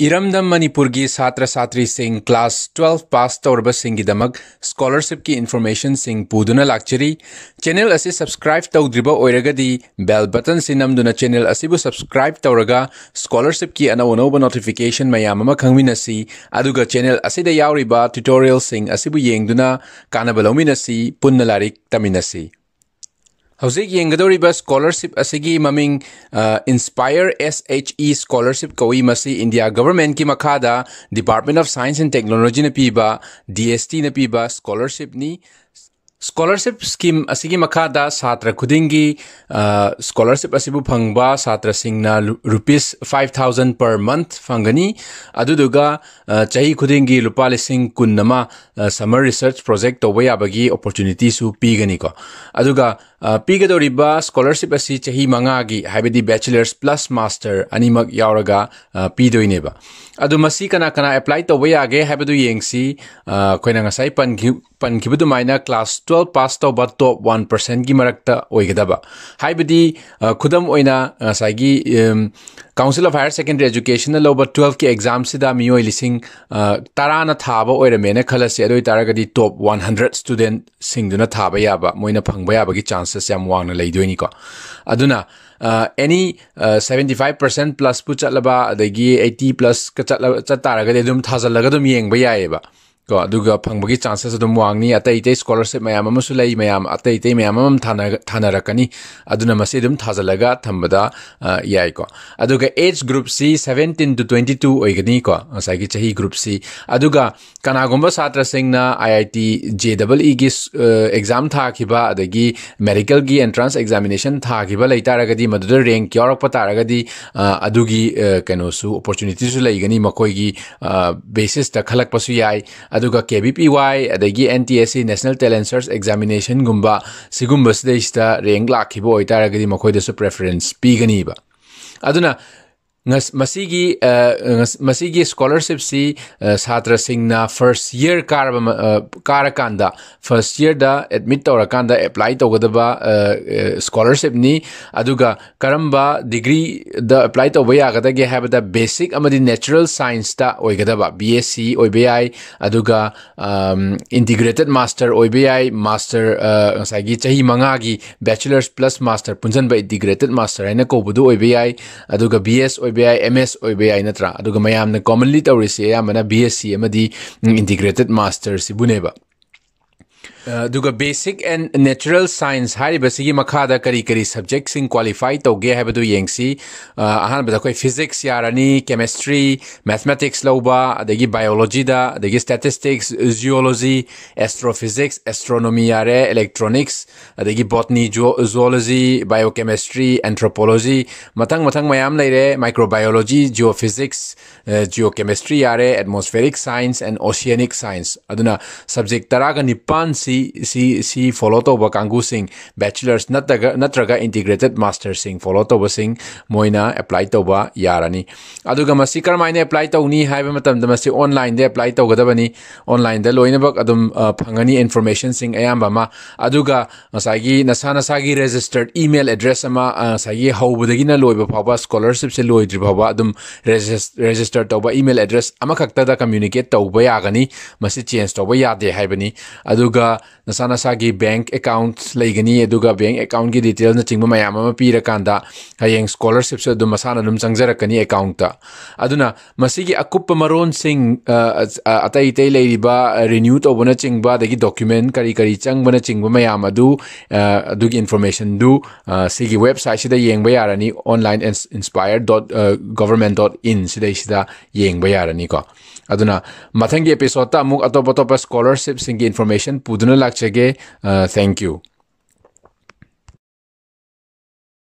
ꯏꯔꯝꯗꯝ ꯃꯅꯤꯄꯨꯔꯒꯤ ꯁꯥꯇ꯭ꯔ ꯁꯥꯇ꯭ꯔꯤꯁꯤꯡ ꯀ꯭ꯂꯥꯁ ꯇ꯭ꯋꯦꯜꯐ ꯄꯥꯁ ꯇꯧꯔꯕꯁꯤꯡꯒꯤꯗꯃꯛ ꯁ꯭ꯀꯣꯂꯔꯁꯤꯞꯀꯤ ꯏꯟꯐꯣꯔꯃꯦꯁꯟꯁꯤꯡ ꯄꯨꯗꯨꯅ ꯂꯥꯛꯆꯔꯤ ꯆꯦꯅꯦꯜ ꯑꯁꯤ ꯁꯕꯁꯀ꯭ꯔꯥꯏꯕ ꯇꯧꯗ꯭ꯔꯤꯕ ꯑꯣꯏꯔꯒꯗꯤ ꯕꯦꯜ ꯕꯇꯟꯁꯤ ꯅꯝꯗꯨꯅ ꯆꯦꯅꯦꯜ ꯑꯁꯤꯕꯨ ꯁꯕꯁꯀ꯭ꯔꯥꯏꯕ ꯇꯧꯔꯒ ꯁ꯭ꯀꯣꯂꯔꯁꯤꯞꯀꯤ ꯑꯅꯧ ꯑꯅꯧꯕ ꯅꯣꯇꯤꯐꯤꯀꯦꯁꯟ ꯃꯌꯥꯝ ꯑꯃ ꯈꯪꯃꯤꯟꯅꯁꯤ ꯑꯗꯨꯒ ꯆꯦꯅꯦꯜ ꯑꯁꯤꯗ ꯌꯥꯎꯔꯤꯕ ꯇ꯭ꯌꯨꯇꯣꯔꯤꯌꯦꯜꯁꯤꯡ ꯑꯁꯤꯕꯨ ꯌꯦꯡꯗꯨꯅ ꯀꯥꯟꯅꯕ ꯂꯧꯃꯤꯟꯅꯁꯤ ꯄꯨꯟꯅ ꯂꯥꯏꯔꯤꯛ ꯇꯝꯃꯤꯟꯅꯁꯤ ꯍꯧꯖꯤꯛ ꯌꯦꯡꯒꯗꯧꯔꯤꯕ ꯁ꯭ꯀꯣꯂꯔꯁꯤꯞ ꯑꯁꯤꯒꯤ ꯃꯃꯤꯡ INSPIRE S H E scholarship ꯀꯧꯏ ꯃꯁꯤ ꯏꯟꯗꯤꯌꯥ ꯒꯚꯔꯟꯃꯦꯟꯠꯀꯤ ꯃꯈꯥꯗ ꯗꯤꯄꯥꯔꯠꯃꯦꯟꯠ ꯑꯣꯐ ꯁꯥꯏꯟꯁ ꯑꯦꯟ ꯇꯦꯛꯅꯣꯂꯣꯖꯤꯅ ꯄꯤꯕ ꯗꯤ ꯑꯦꯁ ꯇꯤꯅ ꯄꯤꯕ ꯁ꯭ꯀꯣꯂꯔꯁꯤꯞꯅꯤ ꯁ꯭ꯀꯣꯂꯔꯁꯤꯞ ꯁ꯭ꯀꯤꯝ ꯑꯁꯤꯒꯤ ꯃꯈꯥꯗ ꯁꯥꯇ꯭ꯔ ꯈꯨꯗꯤꯡꯒꯤ ꯁ꯭ꯀꯣꯂꯔꯁꯤꯞ ꯑꯁꯤꯕꯨ ꯐꯪꯕ ꯁꯥꯇ꯭ꯔꯁꯤꯡꯅ rupees five thousand per month ꯐꯪꯒꯅꯤ ꯑꯗꯨꯗꯨꯒ ꯆꯍꯤ ꯈꯨꯗꯤꯡꯒꯤ ꯂꯨꯄꯥ ꯂꯤꯁꯤꯡ ꯀꯨꯟ ꯑꯃ ꯁꯝꯃꯔ ꯔꯤꯁꯔꯆ ꯄ꯭ꯔꯣꯖꯦꯛ ꯇꯧꯕ ꯌꯥꯕꯒꯤ ꯑꯣꯄꯣꯔꯆꯨꯅꯤꯇꯤꯁꯨ ꯄꯤꯒꯅꯤꯀꯣ ꯑꯗꯨꯒ ꯄꯤꯒꯗꯧꯔꯤꯕ ꯁ꯭ꯀꯣꯂꯔꯁꯤꯞ ꯑꯁꯤ ꯆꯍꯤ ꯃꯉꯥꯒꯤ ꯍꯥꯏꯕꯗꯤ ꯕꯦꯆꯤꯂꯔꯁ ꯄ꯭ꯂꯁ ꯃꯥꯁꯇꯔ ꯑꯅꯤꯃꯛ ꯌꯥꯎꯔꯒ ꯄꯤꯗꯣꯏꯅꯦꯕ ꯑꯗꯨ ꯃꯁꯤ ꯀꯅꯥ ꯀꯅꯥ ꯑꯦꯄ꯭ꯂꯥꯏ ꯇꯧꯕ ꯌꯥꯒꯦ ꯍꯥꯏꯕꯗꯨ ꯌꯦꯡꯁꯤ ꯑꯩꯈꯣꯏꯅ ꯉꯁꯥꯏ ꯄꯟꯈꯤꯕ ꯑꯗꯨꯃꯥꯏꯅ ꯀ꯭ꯂꯥꯁ ꯇꯨꯋꯦꯜꯕ ꯄꯥꯁ ꯇꯧꯕ ꯇꯣꯞ ꯋꯥꯟ ꯄꯔꯁꯦꯟꯒꯤ ꯃꯔꯛꯇ ꯑꯣꯏꯒꯗꯕ ꯍꯥꯏꯕꯗꯤ ꯈꯨꯗꯝ ꯑꯣꯏꯅ ꯉꯁꯥꯏꯒꯤ ꯀꯥꯎꯟꯁꯤꯜ ꯑꯣꯐ ꯍꯥꯌꯔ ꯁꯦꯀꯦꯟꯗꯔꯤ ꯑꯦꯖꯨꯀꯦꯁꯟꯅ ꯂꯧꯕ ꯇꯨꯋꯦꯜꯐꯀꯤ ꯑꯦꯛꯖꯥꯝꯁꯤꯗ ꯃꯤꯑꯣꯏ ꯂꯤꯁꯤꯡ ꯇꯔꯥꯅ ꯊꯥꯕ ꯑꯣꯏꯔꯝꯃꯦꯅ ꯈꯜꯂꯁꯤ ꯑꯗꯨ ꯑꯣꯏ ꯇꯥꯔꯒꯗꯤ ꯇꯣꯞ ꯋꯥꯟ ꯍꯟꯗ꯭ꯔꯦꯗ ꯁ꯭ꯇꯨꯗꯦꯟꯁꯤꯡꯗꯨꯅ ꯊꯥꯕ ꯌꯥꯕ ꯃꯣꯏꯅ ꯐꯪꯕ ꯌꯥꯕꯒꯤ ꯆꯥꯟꯁ ꯆꯥꯟꯁꯦꯁ ꯌꯥꯝ ꯋꯥꯡꯅ ꯂꯩꯗꯣꯏꯅꯤꯀꯣ ꯑꯗꯨꯅ ꯑꯦꯅꯤ ꯁꯕꯦꯟꯇꯤ ꯐꯥꯏꯚ ꯄꯥꯔꯁꯦꯟ ꯄ꯭ꯂꯁꯄꯨ ꯆꯠꯂꯕ ꯑꯗꯒꯤ ꯑꯩꯠꯇꯤ ꯄ꯭ꯂꯁꯀ ꯆꯠꯂ ꯆꯠ ꯇꯥꯔꯒꯗꯤ ꯑꯗꯨꯝ ꯊꯥꯖꯜꯂꯒ ꯑꯗꯨꯝ ꯌꯦꯡꯕ ꯌꯥꯏꯑꯕ ꯀꯣ ꯑꯗꯨꯒ ꯐꯪꯕꯒꯤ ꯆꯥꯟꯁꯦꯁ ꯑꯗꯨꯝ ꯋꯥꯡꯅꯤ ꯑꯇꯩ ꯑꯇꯩ ꯁ꯭ꯀꯣꯂꯔꯁꯤꯞ ꯃꯌꯥꯝ ꯑꯃꯁꯨ ꯂꯩ ꯃꯌꯥꯝ ꯑꯇꯩ ꯑꯇꯩ ꯃꯌꯥꯝ ꯑꯃ ꯊꯥꯅꯔꯛꯀꯅꯤ ꯑꯗꯨꯅ ꯃꯁꯤ ꯑꯗꯨꯝ ꯊꯥꯖꯜꯂꯒ ꯊꯝꯕꯗ ꯌꯥꯏꯀꯣ ꯑꯗꯨꯒ ꯑꯦꯖ ꯒ꯭ꯔꯨꯞꯁꯤ ꯁꯕꯦꯟꯇꯤꯟ ꯇꯨ ꯇ꯭ꯋꯦꯟꯇꯤ ꯇꯨ ꯑꯣꯏꯒꯅꯤꯀꯣ ꯉꯁꯥꯏꯒꯤ ꯆꯍꯤ ꯒ꯭ꯔꯨꯞꯁꯤ ꯑꯗꯨꯒ ꯀꯅꯥꯒꯨꯝꯕ ꯁꯥꯇ꯭ꯔꯁꯤꯡꯅ I I T J double ꯏꯒꯤ ꯑꯦꯛꯖꯥꯝ ꯊꯥꯈꯤꯕ ꯑꯗꯒꯤ ꯃꯦꯗꯤꯀꯦꯜꯒꯤ ꯑꯦꯟꯇ꯭ꯔꯥꯟꯁ ꯑꯦꯛꯖꯥꯃꯤꯅꯦꯁꯟ ꯊꯥꯈꯤꯕ ꯂꯩ ꯇꯥꯔꯒꯗꯤ ꯃꯗꯨꯗ ꯔꯦꯡꯛ ꯌꯥꯎꯔꯛꯄ ꯇꯥꯔꯒꯗꯤ ꯑꯗꯨꯒꯤ ꯀꯩꯅꯣꯁꯨ ꯑꯣꯄꯣꯔꯆꯨꯅꯤꯇꯤꯁꯨ ꯂꯩꯒꯅꯤ ꯃꯈꯣꯏꯒꯤ ꯕꯦꯁꯤꯁꯇ ꯈꯜꯂꯛꯄꯁꯨ ꯌꯥꯏ ꯑꯗꯨꯒ ꯀꯦ ꯕꯤ ꯄꯤ वाई ꯑꯗꯒꯤ ꯑꯦꯟ ꯇꯤ ꯑꯦꯁ ꯁꯤ ꯅꯦꯁꯅꯦꯜ ꯇꯦꯂꯦꯟ ꯁꯔꯁ ꯑꯦꯛꯖꯥꯃꯤꯅꯦꯁꯟꯒꯨꯝꯕ ꯁꯤꯒꯨꯝꯕꯁꯤꯗꯩꯁꯤꯗ ꯔꯦꯡꯛ ꯂꯥꯛꯈꯤꯕ ꯑꯣꯏꯇꯥꯔꯒꯗꯤ ꯃꯈꯣꯏꯗꯁꯨ ꯄ꯭ꯔꯦꯐꯔꯦꯟꯁ ꯄꯤꯒꯅꯤꯕ ꯑꯗꯨꯅ मसीगी स्कॉलरशिप से छात्र फर्स्ट इयर का फर्स्ट इयर एडमिट तौर एप्लाई तौद स्कॉलरशिप करम डिग्री द एप्लाई तब यागदे है बेसिक नेचुरल साइंस होगदब B S C integrated master master चाह मंगागी बैचलर्स प्लस मास्टर पुंजन इंटीग्रेटेड मास्टर है कौबद होगा बी एस ꯑꯣꯏꯕ ꯌꯥꯏ ꯑꯦꯝ ꯑꯦꯁ ꯑꯣꯏꯕ ꯌꯥꯏ ꯅꯠꯇ꯭ꯔꯥ ꯑꯗꯨꯒ ꯃꯌꯥꯝꯅ ꯀꯣꯃꯟꯂꯤ ꯇꯧꯔꯤꯁꯤ ꯑꯌꯥꯝꯕꯅ ꯕꯤ ꯑꯦꯁ ꯁꯤ ꯑꯃꯗꯤ ꯏꯟꯇꯤꯒ꯭ꯔꯦꯇꯦꯠ ꯃꯥꯁꯇꯔꯁꯤꯕꯨꯅꯦꯕ ꯑꯗꯨꯒ ꯕꯦꯁꯤꯛ ꯑꯦꯟ ꯅꯦꯆꯔꯦꯜ ꯁꯥꯏꯟꯁ ꯍꯥꯏꯔꯤꯕꯁꯤꯒꯤ ꯃꯈꯥꯗ ꯀꯔꯤ ꯀꯔꯤ ꯁꯕꯖꯦꯛꯁꯤꯡ ꯀ꯭ꯋꯥꯂꯤꯐꯥꯏ ꯇꯧꯒꯦ ꯍꯥꯏꯕꯗꯨ ꯌꯦꯡꯁꯤ ꯑꯍꯥꯟꯕꯗ ꯑꯩꯈꯣꯏ ꯐꯤꯖꯤꯛꯁ ꯌꯥꯔꯅꯤ ꯀꯦꯃꯤꯁꯇ꯭ꯔꯤ ꯃꯦꯊꯃꯦꯇꯤꯛꯁ ꯂꯧꯕ ꯑꯗꯒꯤ ꯕꯥꯏꯑꯣꯂꯣꯖꯤꯗ ꯑꯗꯒꯤ ꯁ꯭ꯇꯦꯇꯤꯁꯇꯤꯛꯁ ꯖꯤꯑꯣꯂꯣꯖꯤ ꯑꯦꯁꯇ꯭ꯔꯣꯐꯤꯖꯤꯛꯁ ꯑꯦꯁꯇ꯭ꯔꯣꯅꯣꯃꯤ ꯌꯥꯔꯦ ꯏꯂꯦꯛꯇ꯭ꯔꯣꯅꯤꯛꯁ ꯑꯗꯒꯤ ꯕꯣꯠꯅꯤ ꯖꯨꯑꯣꯂꯣꯖꯤ ꯕꯥꯏꯑꯣꯀꯦꯃꯤꯁꯇ꯭ꯔꯤ ꯑꯦꯟꯊ꯭ꯔꯣꯄꯣꯂꯣꯖꯤ ꯃꯊꯪ ꯃꯊꯪ ꯃꯌꯥꯝ ꯂꯩꯔꯦ ꯃꯥꯏꯀ꯭ꯔꯣꯕꯥꯏꯑꯣꯂꯣꯖꯤ ꯖꯤꯑꯣꯐꯤꯖꯤꯛꯁ ꯖꯤꯑꯣꯀꯦꯃꯤꯁꯇ꯭ꯔꯤ ꯌꯥꯔꯦ atmospheric science and oceanic science ꯑꯗꯨꯅ ꯁꯕꯖꯦꯛ ꯇꯔꯥꯒ ꯅꯤꯄꯥꯟꯁꯤ ꯁꯤ ꯁꯤ ꯁꯤ ꯐꯣꯂꯣ ꯇꯧꯕ ꯀꯥꯡꯒꯨꯁꯤꯡ ꯕꯦꯆꯤꯂꯔꯁ ꯅꯠꯇ꯭ꯔꯒ ꯅꯠꯇ꯭ꯔꯒ ꯏꯟꯇꯤꯒ꯭ꯔꯦꯇꯦꯠ ꯃꯥꯁꯇꯔꯁꯤꯡ ꯐꯣꯂꯣ ꯇꯧꯕꯁꯤꯡ ꯃꯣꯏꯅ ꯑꯦꯄ꯭ꯂꯥꯏ ꯇꯧꯕ ꯌꯥꯔꯅꯤ ꯑꯗꯨꯒ ꯃꯁꯤ ꯀꯔꯝꯍꯥꯏꯅ ꯑꯦꯄ꯭ꯂꯥꯏ ꯇꯧꯅꯤ ꯍꯥꯏꯕ ꯃꯇꯝꯗ ꯃꯁꯤ ꯑꯣꯟꯂꯥꯏꯟꯗ ꯑꯦꯄ꯭ꯂꯥꯏ ꯇꯧꯒꯗꯕꯅꯤ ꯑꯣꯟꯂꯥꯏꯟꯗ ꯂꯣꯏꯅꯃꯛ ꯑꯗꯨꯝ ꯐꯪꯒꯅꯤ ꯏꯟꯐꯣꯔꯃꯦꯁꯟꯁꯤꯡ ꯑꯌꯥꯝꯕ ꯑꯃ ꯑꯗꯨꯒ ꯉꯁꯥꯏꯒꯤ ꯅꯁꯥ ꯅꯁꯥꯒꯤ ꯔꯦꯖꯤꯁꯇꯔꯠ ꯏꯃꯦꯜ ꯑꯦꯗ꯭ꯔꯦꯁ ꯑꯃ ꯉꯁꯥꯏꯒꯤ ꯍꯧꯕꯗꯒꯤꯅ ꯂꯣꯏꯕ ꯐꯥꯎꯕ ꯁ꯭ꯀꯣꯂꯔꯁꯤꯞꯁꯦ ꯂꯣꯏꯗ꯭ꯔꯤ ꯐꯥꯎꯕ ꯑꯗꯨꯝ ꯔꯦꯖꯤꯁꯇꯔ ꯇꯧꯕ ꯏꯃꯦꯜ ꯑꯦꯗ꯭ꯔꯦꯁ ꯑꯃꯈꯛꯇꯗ ꯀꯝꯃ꯭ꯌꯨꯅꯤꯀꯦꯠ ꯇꯧꯕ ꯌꯥꯒꯅꯤ ꯃꯁꯤ ꯆꯦꯟꯖ ꯇꯧꯕ ꯌꯥꯗꯦ ꯍꯥꯏꯕꯅꯤ ꯑꯗꯨꯒ नसा नसा की बैंक अकाउंट लेगनी बैंक अकाउंट की डिटेल चिंब मैम पीरकान हयें स्कॉलरशिप से मसा चंजरकनी अकाउंटी अकुप मरों सिंग अत रिन्यू तब चिंब डॉक्यूमें करी करी चंगन चिंब मैम इनफॉर्मेशन की वेबसाइट से येंब यानी online inspire dot government dot in से येंब यानी मथंग एपिसोड अमुक अतोप अतोप स्कॉलरशिप की इनफॉर्मेशन पुदन लगे कि थैंक यू